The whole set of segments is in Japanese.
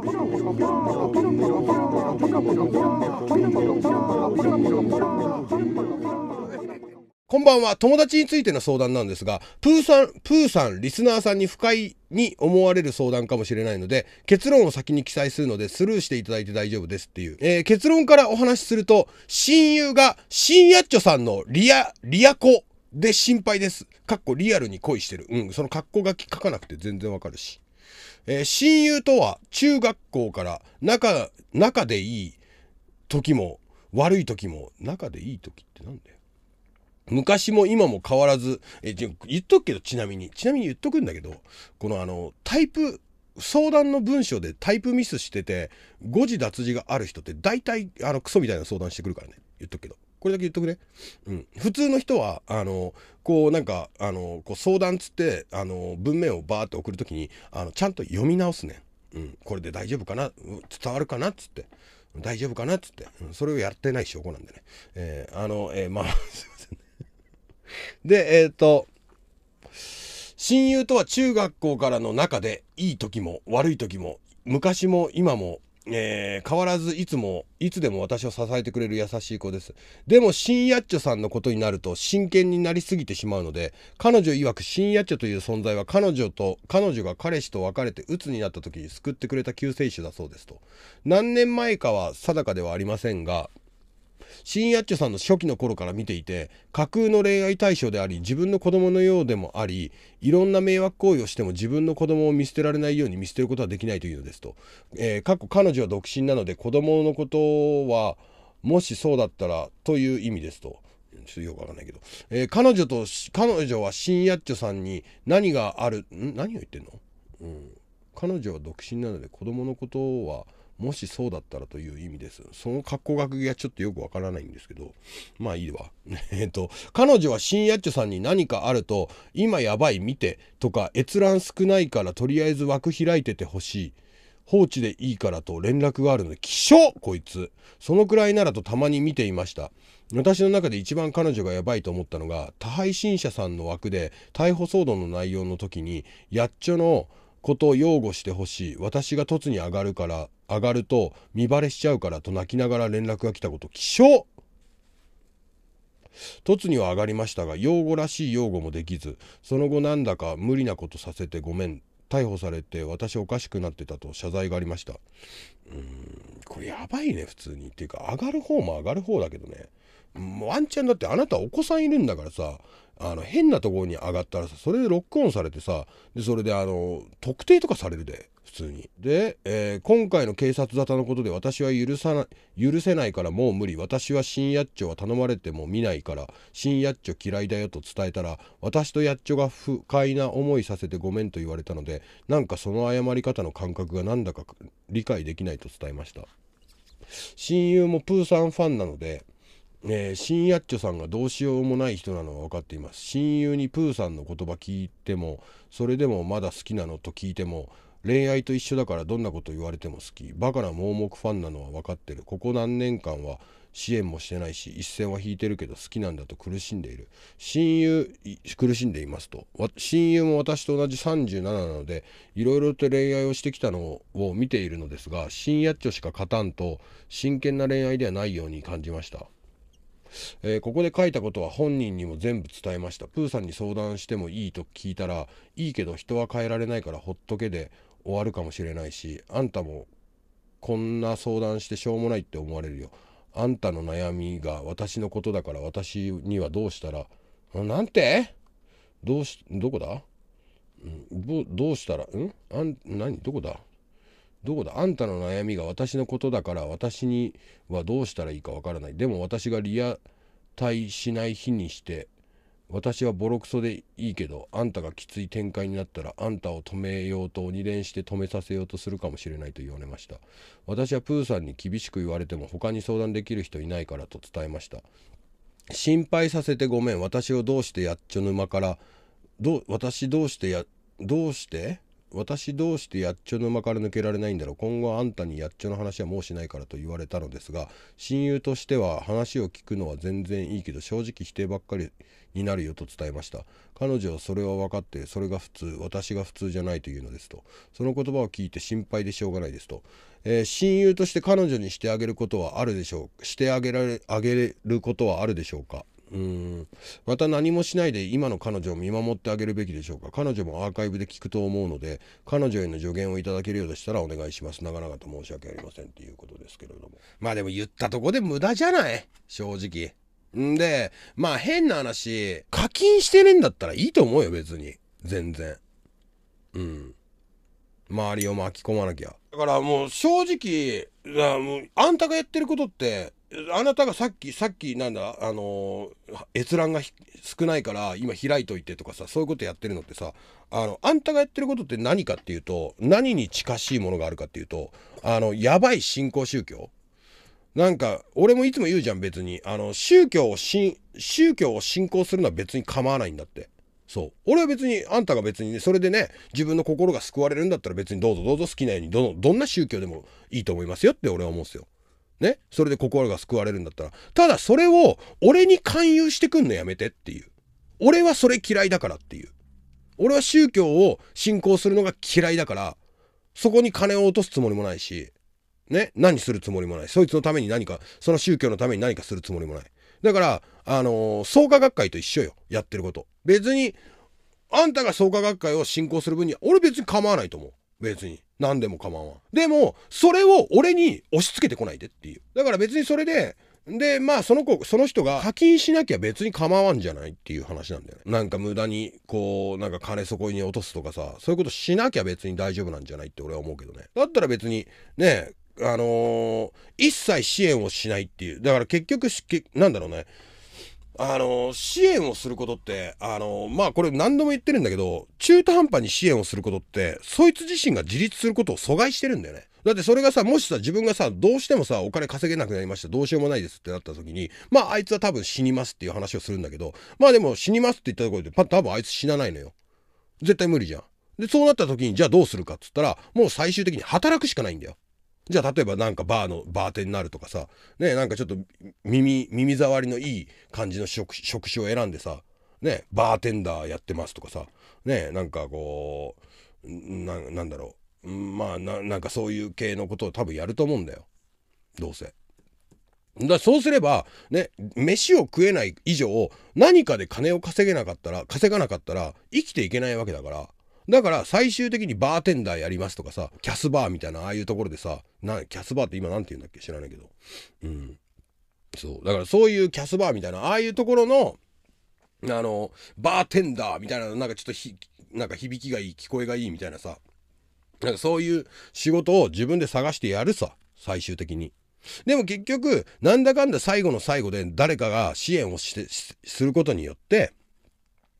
こんばんは。友達についての相談なんですが、プーさん、プーさん、リスナーさんに不快に思われる相談かもしれないので、結論を先に記載するので、スルーしていただいて大丈夫ですっていう。えー、結論からお話しすると、親友が、新やっちょさんのリア、リア子で心配です。かっこリアルに恋してる。うん、その格好が書かなくて全然わかるし。えー、親友とは中学校から仲、仲でいい時も悪い時も仲でいい時ってなんだよ。昔も今も変わらず、え、言っとくけど、ちなみに、ちなみに言っとくんだけど、このあの、タイプ、相談の文章でタイプミスしてて、誤字脱字がある人って大体、あの、クソみたいな相談してくるからね。言っとくけど。これだけ言っとくれ、うん。普通の人は、あの、こうなんか、あの、こう相談つって、あの、文面をバーって送る時に、あの、ちゃんと読み直すねん。うん。これで大丈夫かな伝わるかなっつって。大丈夫かなっつって、うん。それをやってない証拠なんでね。えー、あの、えー、まあ、すいませんね。で、えっ、ー、と、親友とは中学校からの中で、いい時も悪い時も、昔も今もえー、変わらずいつも、いつでも私を支えてくれる優しい子です。でも、新やっちょさんのことになると真剣になりすぎてしまうので、彼女曰く新やっちょという存在は彼女と、彼女が彼氏と別れて鬱になった時に救ってくれた救世主だそうですと。何年前かは定かではありませんが、新八女さんの初期の頃から見ていて架空の恋愛対象であり自分の子供のようでもありいろんな迷惑行為をしても自分の子供を見捨てられないように見捨てることはできないというのですと、えー、過去彼女は独身なので子供のことはもしそうだったらという意味ですと。ちょっとよくわかんないけど、えー、彼女と彼女は新八女さんに何があるん何を言ってんの、うん、彼女は独身なので子供のことはもしそうだったらという意味です。その格好学がちょっとよくわからないんですけど、まあいいわ。えっと、彼女は新やっちょさんに何かあると、今やばい見てとか閲覧少ないからとりあえず枠開いててほしい。放置でいいからと連絡があるので、気象こいつ。そのくらいならとたまに見ていました。私の中で一番彼女がやばいと思ったのが、他配信者さんの枠で逮捕騒動の内容の時に、やっちょのことを擁護してほしい私が凸に上がるから上がると見バレしちゃうからと泣きながら連絡が来たこと起床凸には上がりましたが擁護らしい擁護もできずその後なんだか無理なことさせてごめん逮捕されて私おかしくなってたと謝罪がありましたうーんこれやばいね普通にっていうか上がる方も上がる方だけどねワンちゃんだってあなたお子さんいるんだからさあの変なところに上がったらさそれでロックオンされてさでそれであの特定とかされるで普通に。で、えー、今回の警察沙汰のことで私は許さな許せないからもう無理私は新八丁は頼まれても見ないから新八丁嫌いだよと伝えたら私と八丁が不快な思いさせてごめんと言われたのでなんかその謝り方の感覚がなんだか理解できないと伝えました。親友もプーさんファンなのでえー、新八丁さんがどうしようもない人なのは分かっています親友にプーさんの言葉聞いてもそれでもまだ好きなのと聞いても恋愛と一緒だからどんなこと言われても好きバカな盲目ファンなのは分かってるここ何年間は支援もしてないし一線は引いてるけど好きなんだと苦しんでいる親友苦しんでいますと親友も私と同じ37なのでいろいろと恋愛をしてきたのを見ているのですが新八丁しか勝たんと真剣な恋愛ではないように感じましたえー、ここで書いたことは本人にも全部伝えましたプーさんに相談してもいいと聞いたらいいけど人は変えられないからほっとけで終わるかもしれないしあんたもこんな相談してしょうもないって思われるよあんたの悩みが私のことだから私にはどうしたらなんてどうしどこだどどうしたらんあん何どこだどこだあんたの悩みが私のことだから私にはどうしたらいいかわからない。でも私がリアタイしない日にして私はボロクソでいいけどあんたがきつい展開になったらあんたを止めようと鬼連して止めさせようとするかもしれないと言われました私はプーさんに厳しく言われても他に相談できる人いないからと伝えました心配させてごめん私をどうしてやっちょ沼からど私どうしてやどうして私どうしてやっちょ間から抜けられないんだろう今後あんたにやっちょの話はもうしないからと言われたのですが親友としては話を聞くのは全然いいけど正直否定ばっかりになるよと伝えました彼女はそれは分かってそれが普通私が普通じゃないというのですとその言葉を聞いて心配でしょうがないですと、えー、親友として彼女にしてあげることはあるでしょうしてあげられあげることはあるでしょうかうんまた何もしないで今の彼女を見守ってあげるべきでしょうか彼女もアーカイブで聞くと思うので彼女への助言をいただけるようでしたらお願いします長々と申し訳ありませんっていうことですけれどもまあでも言ったとこで無駄じゃない正直んでまあ変な話課金してねえんだったらいいと思うよ別に全然うん周りを巻き込まなきゃだからもう正直あんたがやってることってあなたがさっき、さっきなんだ、あの閲覧が少ないから今開いといてとかさ、そういうことやってるのってさ、あの、あんたがやってることって何かっていうと、何に近しいものがあるかっていうと、あの、やばい新興宗教なんか、俺もいつも言うじゃん、別に。あの、宗教をし宗教を信仰するのは別に構わないんだって。そう。俺は別に、あんたが別にね、それでね、自分の心が救われるんだったら別にどうぞどうぞ好きなように、どの、どんな宗教でもいいと思いますよって俺は思うんですよ。ね、それで心が救われるんだったら、ただそれを俺に勧誘してくんのやめてっていう。俺はそれ嫌いだからっていう。俺は宗教を信仰するのが嫌いだから、そこに金を落とすつもりもないし、ね、何するつもりもない。そいつのために何か、その宗教のために何かするつもりもない。だから、あのー、創価学会と一緒よ。やってること。別に、あんたが創価学会を信仰する分には、俺別に構わないと思う。別に。何でも構わん。でも、それを俺に押し付けてこないでっていう。だから別にそれで、で、まあ、その子、その人が課金しなきゃ別に構わんじゃないっていう話なんだよね。なんか無駄に、こう、なんか金底に落とすとかさ、そういうことしなきゃ別に大丈夫なんじゃないって俺は思うけどね。だったら別に、ね、あのー、一切支援をしないっていう。だから結局、なんだろうね。あの、支援をすることって、あの、まあ、これ何度も言ってるんだけど、中途半端に支援をすることって、そいつ自身が自立することを阻害してるんだよね。だってそれがさ、もしさ、自分がさ、どうしてもさ、お金稼げなくなりました、どうしようもないですってなった時に、まあ、あいつは多分死にますっていう話をするんだけど、まあでも死にますって言ったところで、パッ多分あいつ死なないのよ。絶対無理じゃん。で、そうなった時に、じゃあどうするかっつったら、もう最終的に働くしかないんだよ。じゃあ例えばなんかバーのバーテンになるとかさねなんかちょっと耳耳障りのいい感じの職職種を選んでさねバーテンダーやってますとかさねなんかこうなんだろうまあなんかそういう系のことを多分やると思うんだよどうせ。だそうすれば、ね、飯を食えない以上、何かで金を稼げなかったら、稼がなかったら、生きていけないわけだから、だから最終的にバーテンダーやりますとかさ、キャスバーみたいなああいうところでさ、なキャスバーって今なんて言うんだっけ知らないけど。うん。そう。だからそういうキャスバーみたいな、ああいうところの、あの、バーテンダーみたいな、なんかちょっとひ、なんか響きがいい、聞こえがいいみたいなさ、なんかそういう仕事を自分で探してやるさ、最終的に。でも結局、なんだかんだ最後の最後で誰かが支援をして、することによって、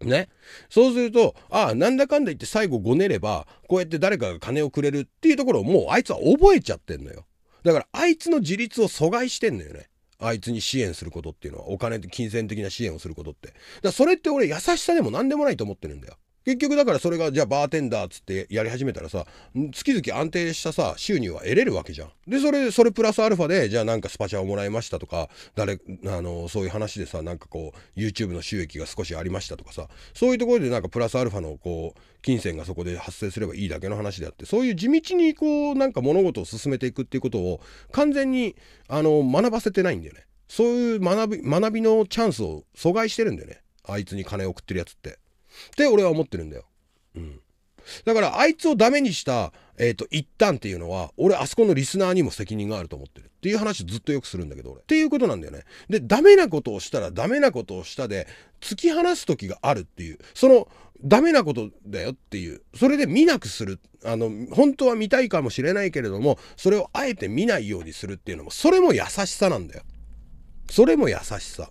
ね。そうすると、ああ、なんだかんだ言って最後ごねれば、こうやって誰かが金をくれるっていうところをもうあいつは覚えちゃってんのよ。だからあいつの自立を阻害してんのよね。あいつに支援することっていうのは、お金、金銭的な支援をすることって。だからそれって俺優しさでも何でもないと思ってるんだよ。結局だからそれがじゃあバーテンダーっつってやり始めたらさ月々安定したさ収入は得れるわけじゃん。でそれそれプラスアルファでじゃあなんかスパチャをもらいましたとか誰あのそういう話でさなんかこう YouTube の収益が少しありましたとかさそういうところでなんかプラスアルファのこう金銭がそこで発生すればいいだけの話であってそういう地道にこうなんか物事を進めていくっていうことを完全にあの学ばせてないんだよね。そういう学び、学びのチャンスを阻害してるんだよね。あいつに金を送ってるやつって。って俺は思ってるんだよ。うん。だからあいつをダメにした、えっ、ー、と、一旦っていうのは、俺あそこのリスナーにも責任があると思ってるっていう話ずっとよくするんだけど俺。っていうことなんだよね。で、ダメなことをしたらダメなことをしたで、突き放す時があるっていう、その、ダメなことだよっていう、それで見なくする。あの、本当は見たいかもしれないけれども、それをあえて見ないようにするっていうのも、それも優しさなんだよ。それも優しさ。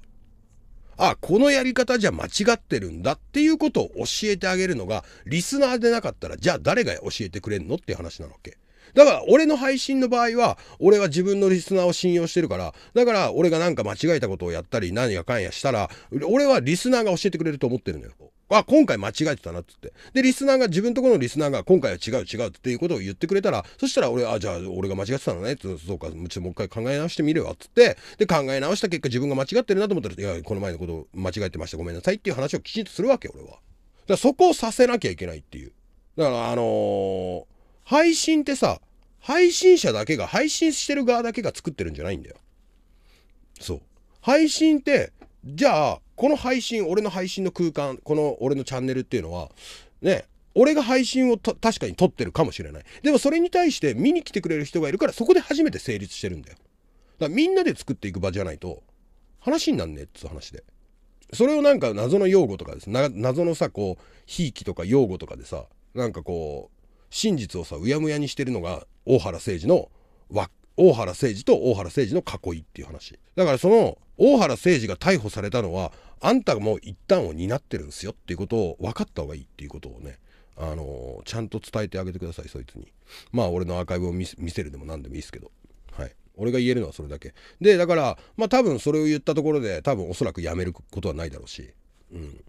あ、このやり方じゃ間違ってるんだっていうことを教えてあげるのが、リスナーでなかったら、じゃあ誰が教えてくれんのっていう話なわけ。だから俺の配信の場合は、俺は自分のリスナーを信用してるから、だから俺がなんか間違えたことをやったり、何やかんやしたら、俺はリスナーが教えてくれると思ってるのよ。あ、今回間違えてたなっつって。で、リスナーが、自分とこのリスナーが今回は違う違うっていうことを言ってくれたら、そしたら俺、あ、じゃあ俺が間違ってたのねって、そうか、もう一回考え直してみるよっつって、で、考え直した結果自分が間違ってるなと思ったら、いや、この前のこと間違えてました、ごめんなさいっていう話をきちんとするわけ、俺は。だからそこをさせなきゃいけないっていう。だから、あのー、配信ってさ、配信者だけが、配信してる側だけが作ってるんじゃないんだよ。そう。配信って、じゃあ、この配信、俺の配信の空間、この俺のチャンネルっていうのは、ね、俺が配信を確かに撮ってるかもしれない。でもそれに対して見に来てくれる人がいるから、そこで初めて成立してるんだよ。だからみんなで作っていく場じゃないと、話になんねえっつう話で。それをなんか謎の用語とかです謎のさこうひいきとか用語とかでさなんかこう真実をさうやむやにしてるのが大原誠二の大原誠二と大原誠二の囲いっていう話だからその大原誠司が逮捕されたのはあんたがもう一旦を担ってるんですよっていうことを分かった方がいいっていうことをねあのー、ちゃんと伝えてあげてくださいそいつにまあ俺のアーカイブを見せるでも何でもいいですけどはい俺が言えるのはそれだけでだからまあ多分それを言ったところで多分おそらくやめることはないだろうしうん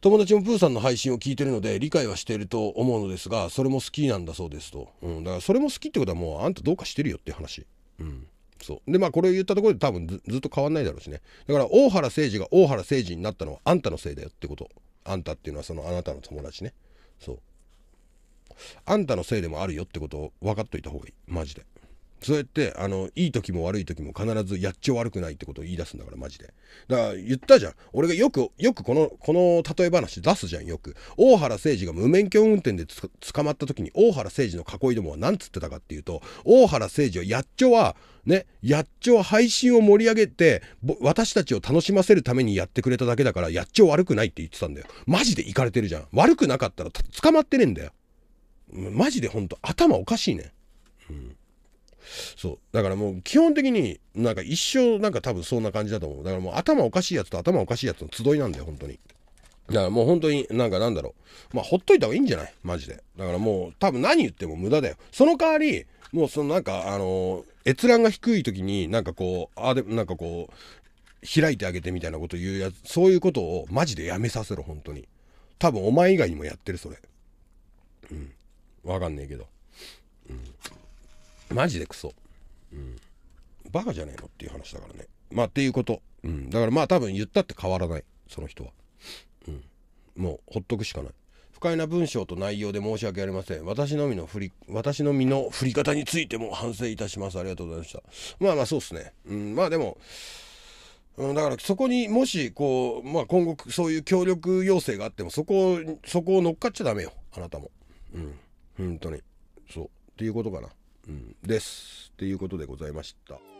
友達もプーさんの配信を聞いてるので理解はしていると思うのですがそれも好きなんだそうですと、うん、だからそれも好きってことはもうあんたどうかしてるよって話うんそうでまあこれを言ったところで多分ずずっと変わんないだろうしねだから大原誠司が大原誠司になったのはあんたのせいだよってことあんたっていうのはそのあなたの友達ねそうあんたのせいでもあるよってことを分かっといた方がいいマジでそうやってあのいい時も悪い時も必ずやっちょ悪くないってことを言い出すんだからマジでだから言ったじゃん俺がよくよくこのこの例え話出すじゃんよく大原誠司が無免許運転で捕まった時に大原誠司の囲いどもは何つってたかっていうと大原誠司はやっちょはね、やっちょは配信を盛り上げて、私たちを楽しませるためにやってくれただけだから、やっちょ悪くないって言ってたんだよ。マジでいかれてるじゃん。悪くなかったら捕まってねえんだよ。マジでほんと頭おかしいね。うんそう。だからもう基本的になんか一生なんか多分そんな感じだと思う。だからもう頭おかしいやつと頭おかしいやつの集いなんだよ、本当に。だからもう本当になんかなんだろう。まあほっといた方がいいんじゃないマジで。だからもう多分何言っても無駄だよ。その代わり、もうそのなんかあの閲覧が低い時になんかこう、あで、なんかこう、開いてあげてみたいなこと言うやつ、そういうことをマジでやめさせろ、本当に。多分お前以外にもやってる、それ。うん。わかんねえけど。うん。マジでクソ、うん、バカじゃねえのっていう話だからねまあっていうこと、うん、だからまあ多分言ったって変わらないその人は、うん、もうほっとくしかない不快な文章と内容で申し訳ありません私のみの振り私の身の振り方についても反省いたしますありがとうございましたまあまあそうっすね、うん、まあでもうん、だからそこにもしこう、まあ、今後そういう協力要請があってもそこそこを乗っかっちゃダメよあなたもうん本当にそうっていうことかなうん、ですっていうことでございました。